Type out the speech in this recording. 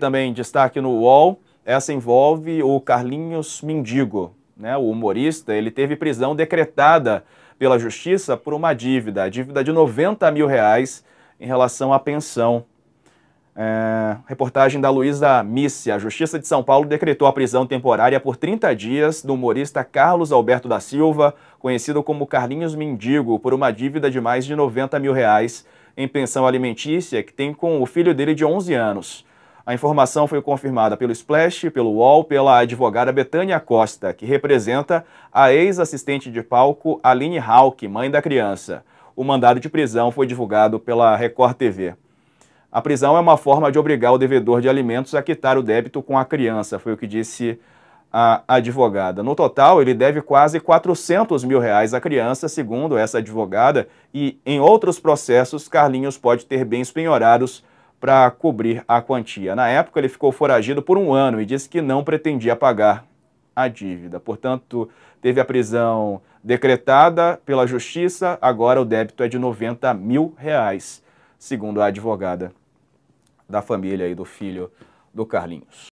também destaque no UOL, essa envolve o Carlinhos Mendigo, né, o humorista, ele teve prisão decretada pela justiça por uma dívida, dívida de 90 mil reais em relação à pensão. É, reportagem da Luísa Missi, a Justiça de São Paulo decretou a prisão temporária por 30 dias do humorista Carlos Alberto da Silva, conhecido como Carlinhos Mendigo, por uma dívida de mais de 90 mil reais em pensão alimentícia que tem com o filho dele de 11 anos. A informação foi confirmada pelo Splash, pelo UOL, pela advogada Betânia Costa, que representa a ex-assistente de palco Aline Hauck, mãe da criança. O mandado de prisão foi divulgado pela Record TV. A prisão é uma forma de obrigar o devedor de alimentos a quitar o débito com a criança, foi o que disse a advogada. No total, ele deve quase 400 mil reais à criança, segundo essa advogada, e em outros processos, Carlinhos pode ter bens penhorados para cobrir a quantia. Na época, ele ficou foragido por um ano e disse que não pretendia pagar a dívida. Portanto, teve a prisão decretada pela justiça, agora o débito é de 90 mil reais, segundo a advogada da família e do filho do Carlinhos.